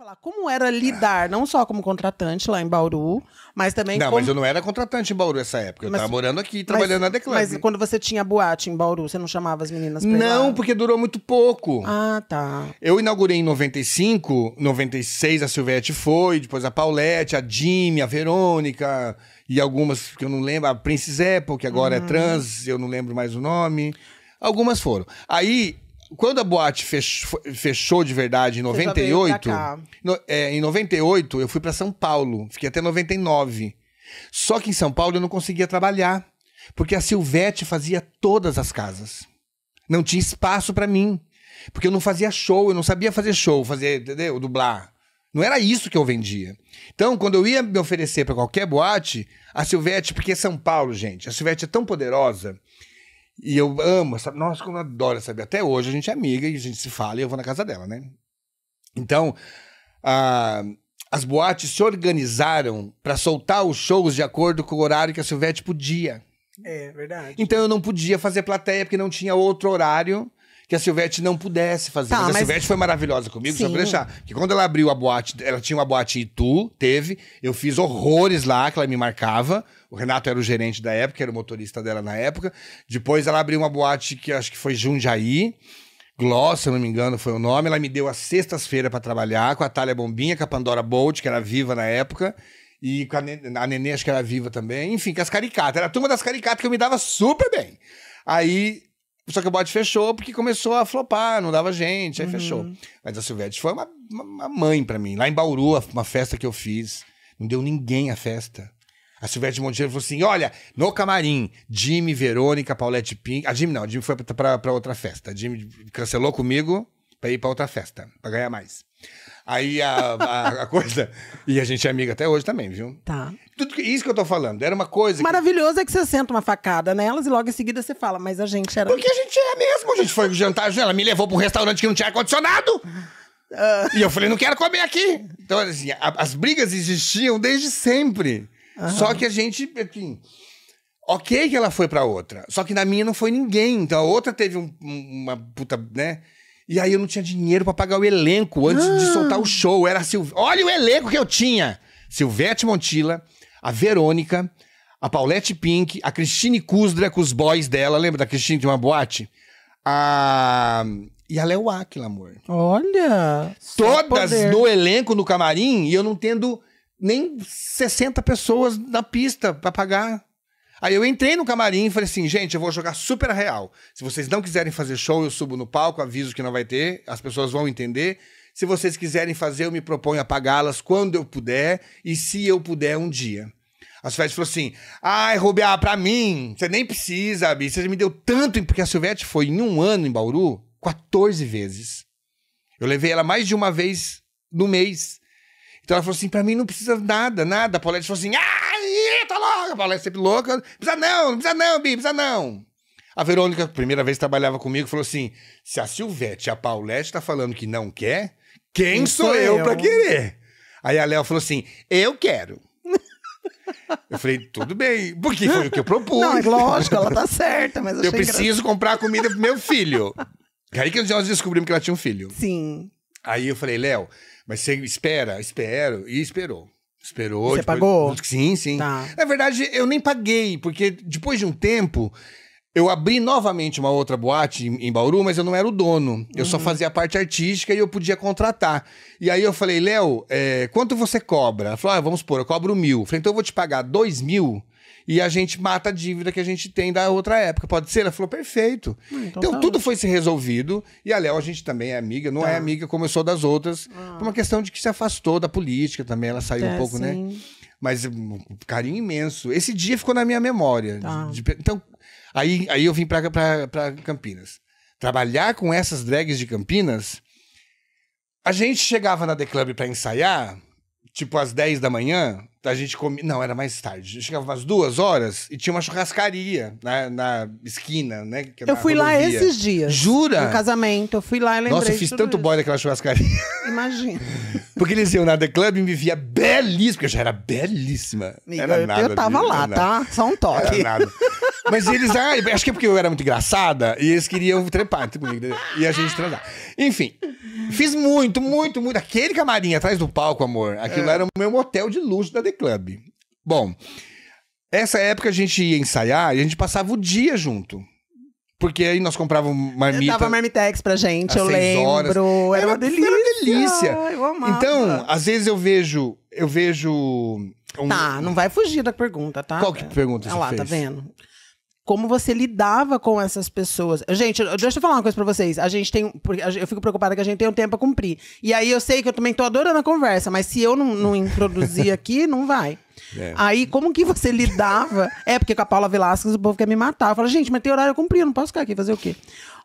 falar como era lidar, não só como contratante lá em Bauru, mas também Não, como... mas eu não era contratante em Bauru nessa época. Eu Mas- tava morando aqui, trabalhando na Declab. Mas quando você tinha boate em Bauru, você não chamava as meninas pra ir Não, lá? porque durou muito pouco. Ah, tá. Eu inaugurei em 95, 96 a Silvete foi, depois a Paulette, a Jimmy, a Verônica e algumas que eu não lembro, a Princess Apple, que agora é uhum. trans, eu não lembro mais o nome. Algumas foram. Aí quando a boate fechou, fechou de verdade em 98, no, é, em 98 eu fui para São Paulo, fiquei até 99. Só que em São Paulo eu não conseguia trabalhar, porque a Silvete fazia todas as casas. Não tinha espaço para mim, porque eu não fazia show, eu não sabia fazer show, fazer, entendeu? Dublar. Não era isso que eu vendia. Então, quando eu ia me oferecer para qualquer boate, a Silvete, porque é São Paulo, gente, a Silvete é tão poderosa e eu amo, sabe? Nossa, como eu adoro, sabe? Até hoje a gente é amiga e a gente se fala e eu vou na casa dela, né? Então, a, as boates se organizaram para soltar os shows de acordo com o horário que a Silvete podia. É, verdade. Então eu não podia fazer plateia porque não tinha outro horário que a Silvete não pudesse fazer. Tá, mas, mas, a Silvete foi maravilhosa comigo, Sim. só pra deixar. Que quando ela abriu a boate, ela tinha uma boate Itu, teve. Eu fiz horrores lá, que ela me marcava. O Renato era o gerente da época, era o motorista dela na época. Depois ela abriu uma boate que acho que foi Jundiaí. Gloss, se eu não me engano, foi o nome. Ela me deu as sextas-feiras para trabalhar com a Thalia Bombinha, com a Pandora Bolt, que era viva na época. E com a, Nen a Nenê, acho que era viva também. Enfim, com as caricatas. Era a turma das caricatas que eu me dava super bem. Aí só que o bote fechou porque começou a flopar, não dava gente, aí uhum. fechou. Mas a Silvete foi uma, uma mãe para mim. Lá em Bauru, uma festa que eu fiz, não deu ninguém a festa. A Silvete Monteiro falou assim: olha, no camarim, Jimmy, Verônica, Paulette Pink. A Jimmy não, a Jimmy foi pra, pra outra festa. A Jimmy cancelou comigo para ir para outra festa, para ganhar mais. Aí a, a, a, coisa. E a gente é amiga até hoje também, viu? Tá. Tudo isso que eu tô falando. Era uma coisa. maravilhoso que... é que você senta uma facada nelas e logo em seguida você fala, mas a gente era. Porque a gente é mesmo. A gente foi jantar, ela me levou para um restaurante que não tinha ar-condicionado. Uh... E eu falei, não quero comer aqui. Então, assim, a, as brigas existiam desde sempre. Uhum. Só que a gente, enfim. Assim, ok que ela foi pra outra. Só que na minha não foi ninguém. Então a outra teve um, uma puta, né? E aí eu não tinha dinheiro para pagar o elenco antes ah. de soltar o show. Era Silv... Olha o elenco que eu tinha! Silvete Montilla, a Verônica, a Paulette Pink, a Cristine com os boys dela. Lembra da Cristine de uma boate? A... E a Léo Aquila, amor. Olha! Todas no elenco, no camarim, e eu não tendo nem 60 pessoas na pista para pagar Aí eu entrei no camarim e falei assim, gente, eu vou jogar super real. Se vocês não quiserem fazer show, eu subo no palco, aviso que não vai ter, as pessoas vão entender. Se vocês quiserem fazer, eu me proponho a pagá-las quando eu puder e se eu puder um dia. A Silvete falou assim: ai, Rubiá, ah, pra mim, você nem precisa, Bi. Você me deu tanto. Porque a Silvete foi em um ano em Bauru 14 vezes. Eu levei ela mais de uma vez no mês. Então ela falou assim: pra mim não precisa nada, nada. A Paulette falou assim: ah! tá louca, fala, é sempre louca. Não precisa não, não precisa não, Bi, precisa não. A Verônica, primeira vez que trabalhava comigo, falou assim: se a Silvete e a Paulette tá falando que não quer, quem Quem sou, sou eu, eu? pra querer? Aí a Léo falou assim: eu quero. Eu falei, tudo bem, porque foi o que eu propus. Não, é lógico, ela tá certa, mas achei eu preciso comprar comida pro meu filho. Aí que nós descobrimos que ela tinha um filho. Sim. Aí eu falei, Léo, mas você espera, espero, e esperou. Esperou. Você depois... pagou? Sim, sim. Tá. Na verdade, eu nem paguei, porque depois de um tempo. Eu abri novamente uma outra boate em Bauru, mas eu não era o dono. Eu uhum. só fazia a parte artística e eu podia contratar. E aí eu falei, Léo, é, quanto você cobra? Ela falou, ah, vamos supor, eu cobro mil. Eu falei, então eu vou te pagar dois mil e a gente mata a dívida que a gente tem da outra época. Pode ser? Ela falou, perfeito. Hum, então, então tá tudo foi se resolvido. E a Léo, a gente também é amiga, não é tá. é amiga como eu sou das outras. Ah. Por uma questão de que se afastou da política também, ela saiu é, um pouco, né? sim. né? Mas um carinho imenso. Esse dia ficou na minha memória. Tá. De, de, então, aí, aí eu vim para Campinas. Trabalhar com essas drags de Campinas, a gente chegava na The Club para ensaiar, tipo às 10 da manhã, a gente comia. Não, era mais tarde. Chegava umas duas horas e tinha uma churrascaria na, na esquina, né? Que eu fui rodovia. lá esses dias. Jura? No casamento. Eu fui lá e lembrei. Nossa, eu fiz tanto boy naquela churrascaria. Imagina. Porque eles iam na The Club e me via belíssima, porque eu já era belíssima. Amiga, era eu, nada, eu tava lá, tá? Só um toque. Era nada. Mas eles, ah, acho que é porque eu era muito engraçada e eles queriam trepar comigo né? e a gente transar. Enfim, fiz muito, muito, muito. Aquele camarim atrás do palco, amor, aquilo é. era o meu motel de luxo da The Club. Bom, essa época a gente ia ensaiar e a gente passava o dia junto. Porque aí nós comprávamos marmita. Eu dava marmitex pra gente, eu lembro. Horas. Era, uma delícia. Era uma delícia. Eu amava. Então, às vezes eu vejo. Eu vejo. Um... Tá, não vai fugir da pergunta, tá? Qual que pergunta Olha lá, tá fez? tá vendo? como você lidava com essas pessoas. Gente, deixa eu falar uma coisa pra vocês. A gente tem. Eu fico preocupada que a gente tem um tempo a cumprir. E aí eu sei que eu também tô adorando a conversa, mas se eu não, não introduzir aqui, não vai. É. Aí, como que você lidava? é, porque com a Paula Velasquez o povo quer me matar. Eu falo, gente, mas tem horário a cumprir, eu não posso ficar aqui fazer o quê?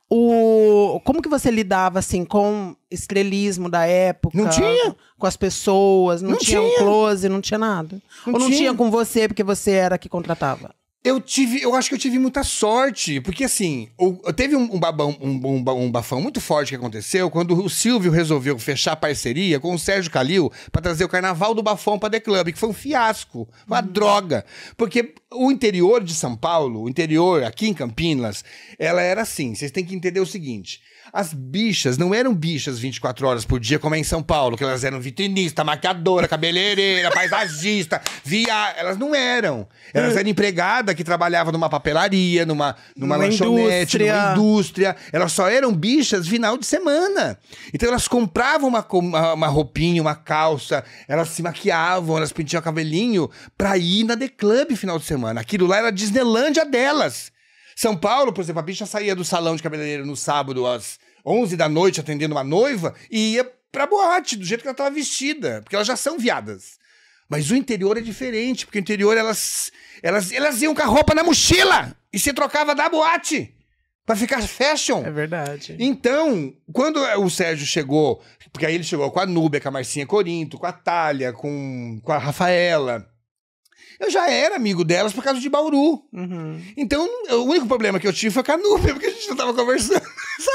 O... Como que você lidava, assim, com estrelismo da época? Não tinha. Com as pessoas, não, não tinha, tinha, um close, não tinha nada. Não Ou não tinha. tinha com você, porque você era que contratava? Eu tive, eu acho que eu tive muita sorte, porque assim, teve um, um, babão, um, um, bafão muito forte que aconteceu quando o Silvio resolveu fechar parceria com o Sérgio Calil para trazer o Carnaval do Bafão para The Club, que foi um fiasco, uma uhum. droga, porque o interior de São Paulo, o interior aqui em Campinas, ela era assim. Vocês têm que entender o seguinte: as bichas não eram bichas 24 horas por dia, como é em São Paulo, que elas eram vitrinista, maquiadora, cabeleireira, paisagista, via. Elas não eram. Elas é. eram empregada que trabalhava numa papelaria, numa, numa lanchonete, indústria. numa indústria. Elas só eram bichas final de semana. Então elas compravam uma, uma roupinha, uma calça, elas se maquiavam, elas pintavam cabelinho pra ir na The Club final de semana. Aquilo lá era a Disneylândia delas. São Paulo, por exemplo, a bicha saía do salão de cabeleireiro no sábado às 11 da noite atendendo uma noiva e ia pra boate, do jeito que ela tava vestida, porque elas já são viadas. Mas o interior é diferente, porque o interior elas, elas, elas iam com a roupa na mochila e se trocava da boate para ficar fashion. É verdade. Então, quando o Sérgio chegou, porque aí ele chegou com a Núbia, com a Marcinha Corinto, com a Talha, com, com a Rafaela, eu já era amigo delas por causa de Bauru. Uhum. Então, o único problema que eu tive foi com a Nubia, porque a gente não tava conversando nessa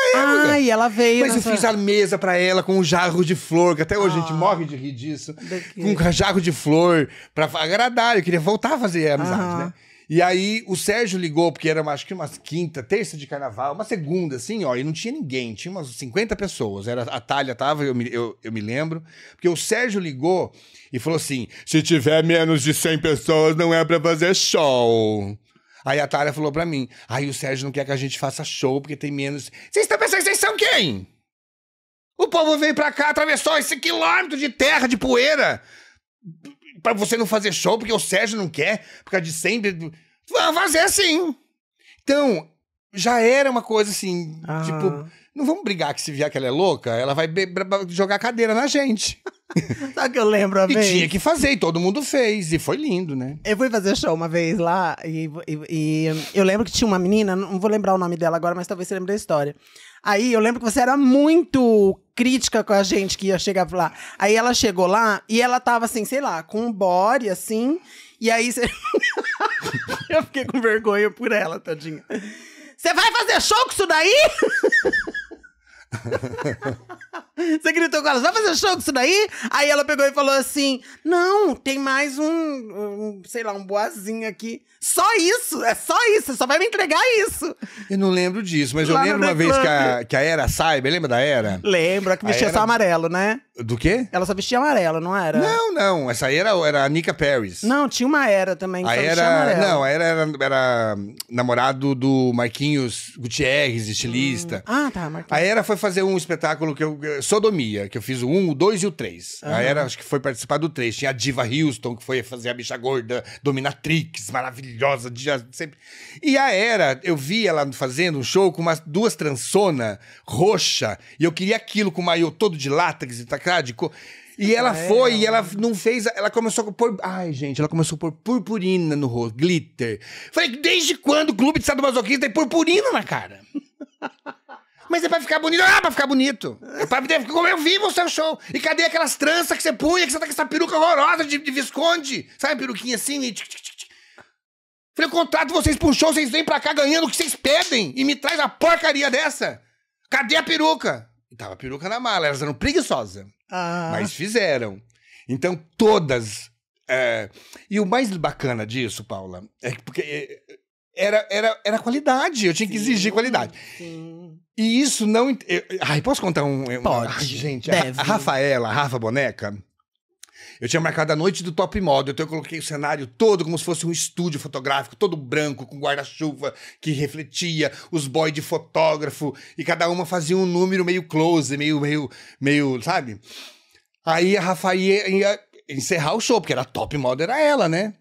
Ai, ela veio. Mas nessa... eu fiz a mesa para ela com um jarro de flor, que até hoje a gente ah, morre de rir disso. Com um jarro de flor para agradar. Eu queria voltar a fazer a amizade, uhum. né? E aí o Sérgio ligou, porque era acho que umas quinta, terça de carnaval, uma segunda, assim, ó, e não tinha ninguém, tinha umas 50 pessoas. Era, a Talha tava, eu me, eu, eu me lembro. Porque o Sérgio ligou e falou assim: se tiver menos de 100 pessoas, não é pra fazer show. Aí a Talha falou pra mim: aí o Sérgio não quer que a gente faça show porque tem menos. Vocês estão pensando que vocês são quem? O povo veio pra cá, atravessou esse quilômetro de terra, de poeira para você não fazer show porque o Sérgio não quer, por causa de sempre. Ah, mas é assim. Então, já era uma coisa assim, ah. tipo, não vamos brigar que se vier que ela é louca, ela vai jogar cadeira na gente. Sabe que eu lembro a e vez? E tinha que fazer, e todo mundo fez, e foi lindo, né? Eu fui fazer show uma vez lá, e, e, e eu lembro que tinha uma menina, não vou lembrar o nome dela agora, mas talvez você lembre da história Aí eu lembro que você era muito crítica com a gente que ia chegar lá. Aí ela chegou lá e ela tava assim, sei lá, com um body assim. E aí você. eu fiquei com vergonha por ela, tadinha. Você vai fazer show com isso daí? Você gritou com ela, vai fazer show com isso daí? Aí ela pegou e falou assim: Não, tem mais um, um sei lá, um boazinho aqui. Só isso, é só isso, só vai me entregar isso. Eu não lembro disso, mas lá eu lembro uma vez que a, que a Era Cyber, lembra da Era? Lembro, que vestia era... só amarelo, né? Do quê? Ela só vestia amarelo, não era? Não, não, essa era era a Nika Paris. Não, tinha uma Era também que a era, Não, a Era era, era namorado do Marquinhos Gutierrez, estilista. Hum. Ah, tá, Marquinhos. A Era foi fazer um espetáculo que eu Sodomia, que eu fiz o 1, o 2 e o 3. Uhum. Aí era, acho que foi participar do 3. Tinha a Diva Houston, que foi fazer a bicha gorda, Dominatrix, maravilhosa. Já, sempre. E a Era, eu vi ela fazendo um show com umas duas transona roxa, e eu queria aquilo com o maiô todo de látex e tacá, de E ah, ela é, foi, e ela não fez. Ela começou a pôr. Ai, gente, ela começou a pôr purpurina no rosto, glitter. Falei, desde quando o clube de Masoquista tem purpurina na cara? Mas é pra ficar bonito. Ah, pra ficar bonito. É pra ter, como eu vivo o seu show. E cadê aquelas tranças que você punha, que você tá com essa peruca horrorosa de, de visconde? Sabe, peruquinha assim? E... Tic, Falei, eu contrato vocês pro show, vocês vêm pra cá ganhando o que vocês pedem e me traz a porcaria dessa. Cadê a peruca? E tava a peruca na mala, elas eram preguiçosas. Ah. Mas fizeram. Então, todas é, e o mais bacana disso, Paula, é que porque eh, era, era, era qualidade, eu tinha que exigir qualidade. Sim. E isso não. Eu, ai, posso contar um. um Pode. Ai, gente, A, a Rafaela, a Rafa Boneca, eu tinha marcado a noite do top model, então eu coloquei o cenário todo como se fosse um estúdio fotográfico, todo branco, com guarda-chuva que refletia, os boys de fotógrafo, e cada uma fazia um número meio close, meio, meio, meio, sabe? Aí a Rafa ia, ia encerrar o show, porque era top model, era ela, né?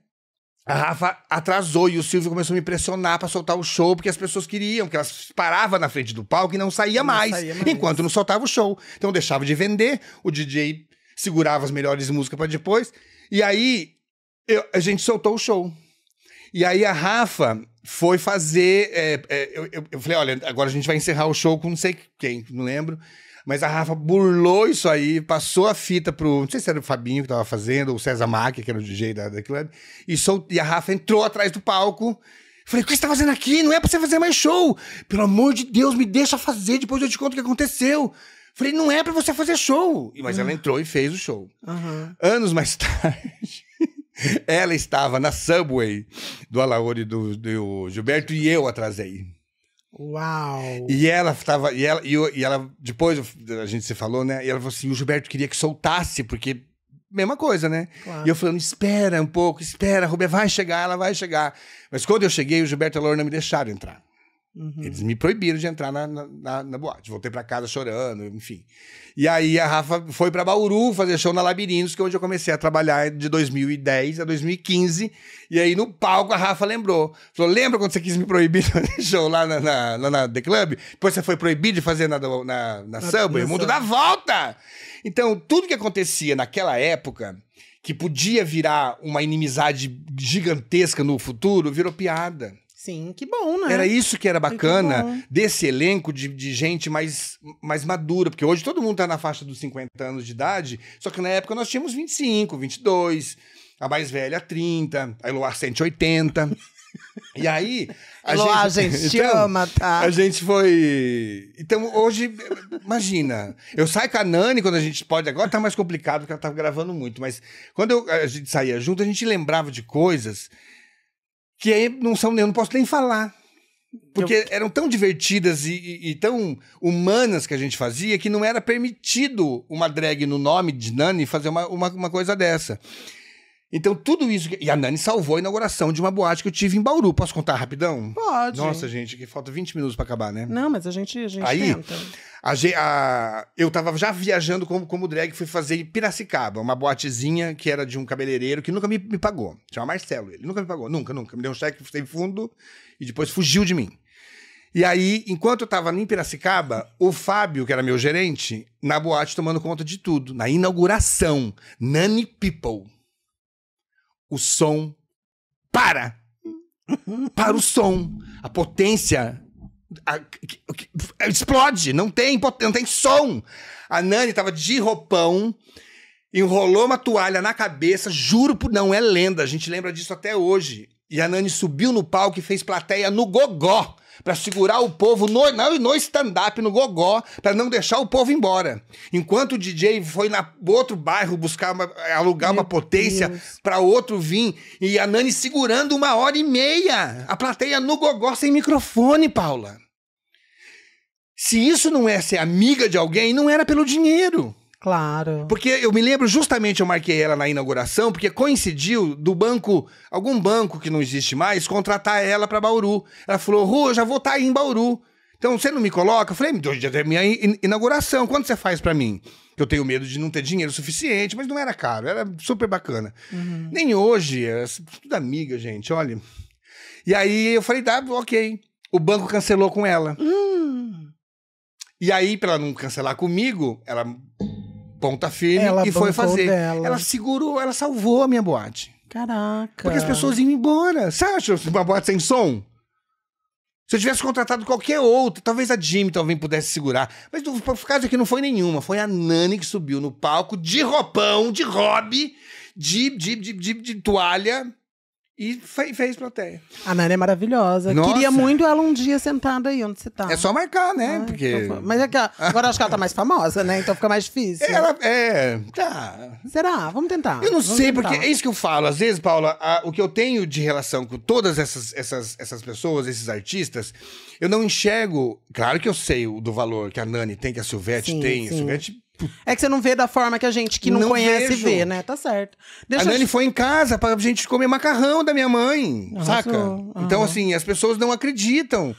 A Rafa atrasou e o Silvio começou a me pressionar para soltar o show, porque as pessoas queriam, que elas paravam na frente do palco e não saía, não mais, saía mais, enquanto não soltava o show. Então deixava de vender, o DJ segurava as melhores músicas para depois. E aí eu, a gente soltou o show. E aí a Rafa foi fazer. É, é, eu, eu, falei: olha, agora a gente vai encerrar o show com não sei quem, não lembro. Mas a Rafa burlou isso aí, passou a fita pro. Não sei se era o Fabinho que tava fazendo, ou o César Mack, que era o DJ da, Club. E, sol, e a Rafa entrou atrás do palco. Falei, o que você tá fazendo aqui? Não é pra você fazer mais show! Pelo amor de Deus, me deixa fazer, depois eu te conto o que aconteceu. Falei, não é pra você fazer show. Mas uhum. ela entrou e fez o show. Uhum. Anos mais tarde. ela estava na Subway do Alaori do, do Gilberto e eu atrasei. Uau! E ela tava. E ela, e, eu, e ela, depois a gente se falou, né? E ela falou assim: o Gilberto queria que soltasse, porque. Mesma coisa, né? Claro. E eu falando, espera um pouco, espera, Rubem Rubia vai chegar, ela vai chegar. Mas quando eu cheguei, o Gilberto e a Lorna me deixaram entrar. Uhum. Eles me proibiram de entrar na, na, na, na boate. Voltei para casa chorando, enfim. E aí a Rafa foi para Bauru fazer show na Labirintos, que é onde eu comecei a trabalhar de 2010 a 2015. E aí no palco a Rafa lembrou. Falou: Lembra quando você quis me proibir de fazer show lá na, na, na, na The Club? Depois você foi proibido de fazer na, na, na, Subway. O mundo dá volta! Então, tudo que acontecia naquela época que podia virar uma inimizade gigantesca no futuro, virou piada. Sim, que bom, né? Era isso que era bacana que desse elenco de, de gente mais, mais madura, porque hoje todo mundo tá na faixa dos 50 anos de idade, só que na época nós tínhamos 25, 22, a mais velha 30, a Eloar 180. E aí. A Eloá, gente, a gente então, te ama, tá? A gente foi. Então, hoje, imagina. Eu saio com a Nani quando a gente pode. Agora tá mais complicado porque ela tava tá gravando muito, mas quando eu, a gente saía junto, a gente lembrava de coisas que aí não são, eu não posso nem falar. Porque eu... eram tão divertidas e, e, e, tão humanas que a gente fazia que não era permitido uma drag no nome de Nani fazer uma, uma, uma coisa dessa. Então, tudo isso. E a Nani salvou a inauguração de uma boate que eu tive em Bauru. Posso contar rapidão? Pode. Nossa, gente, que falta 20 minutos para acabar, né? Não, mas a gente, a gente Aí, tenta. A, a, eu tava já viajando como, como drag, fui fazer em Piracicaba, uma boatezinha que era de um cabeleireiro que nunca me, me pagou. Chama Marcelo, ele nunca me pagou, nunca, nunca. Me deu um cheque sem fundo e depois fugiu de mim. E aí, enquanto eu tava em Piracicaba, o Fábio, que era meu gerente, na boate tomando conta de tudo, na inauguração. Nani People o som para. Para o som. A potência a, a, explode. Não tem, não tem som. A Nani tava de roupão, enrolou uma toalha na cabeça. Juro por não, é lenda. A gente lembra disso até hoje. E a Nani subiu no palco e fez plateia no gogó para segurar o povo no, no stand-up, no gogó, para não deixar o povo embora. Enquanto o DJ foi na outro bairro buscar uma, eh, alugar Meu uma potência para outro vir e a Nani segurando uma hora e meia, a plateia no gogó sem microfone, Paula. Se isso não é ser amiga de alguém, não era pelo dinheiro. Claro. Porque eu me lembro justamente eu marquei ela na inauguração, porque coincidiu do banco, algum banco que não existe mais, contratar ela para Bauru. Ela falou: Rô, eu já vou estar tá aí em Bauru. Então você não me coloca? Eu falei: hoje é minha inauguração, quando você faz para mim? Que Eu tenho medo de não ter dinheiro suficiente, mas não era caro, era super bacana. Uhum. Nem hoje, é tudo amiga, gente, olha. E aí eu falei: tá, ok. O banco cancelou com ela. Hum. E aí, para não cancelar comigo, ela ponta firme ela e foi fazer. Dela. Ela segurou, ela salvou a minha boate. Caraca. Porque as pessoas iam embora. Você acha uma boate sem som? Se eu tivesse contratado qualquer outra, talvez a Jimmy talvez pudesse segurar. Mas no caso aqui não foi nenhuma. Foi a Nani que subiu no palco de roupão, de hobby, de, de, de, de, de toalha, e fez, fez plateia. A Nani é maravilhosa. Nossa. Queria muito ela um dia sentada aí onde você tá. É só marcar, né? Ai, ah, Porque... Então, mas é que ela, agora acho que ela tá mais famosa, né? Então fica mais difícil. Ela é. Tá. Será? Vamos tentar. Eu não Vamos sei, tentar. porque é isso que eu falo. Às vezes, Paula, a, o que eu tenho de relação com todas essas, essas, essas pessoas, esses artistas, eu não enxergo. Claro que eu sei o do valor que a Nani tem, que a Silvete sim, tem. Sim. A Silvete é que você não vê da forma que a gente que não, não conhece vejo. vê, né? Tá certo. Deixa a Nani foi em casa pra gente comer macarrão da minha mãe, saca? Então, assim, as pessoas não acreditam.